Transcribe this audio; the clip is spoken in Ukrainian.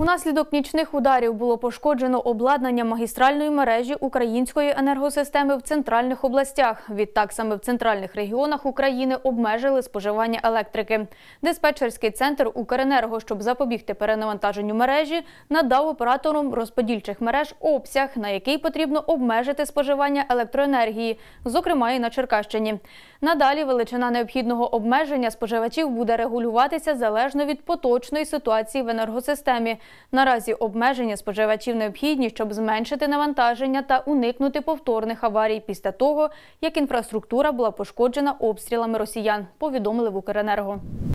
Унаслідок нічних ударів було пошкоджено обладнання магістральної мережі української енергосистеми в центральних областях. Відтак саме в центральних регіонах України обмежили споживання електрики. Диспетчерський центр Укренерго, щоб запобігти перенавантаженню мережі, надав операторам розподільчих мереж обсяг, на який потрібно обмежити споживання електроенергії, зокрема і на Черкащині. Надалі величина необхідного обмеження споживачів буде регулюватися залежно від поточної ситуації в енергосистемі. Наразі обмеження споживачів необхідні, щоб зменшити навантаження та уникнути повторних аварій після того, як інфраструктура була пошкоджена обстрілами росіян, повідомили в Укренерго.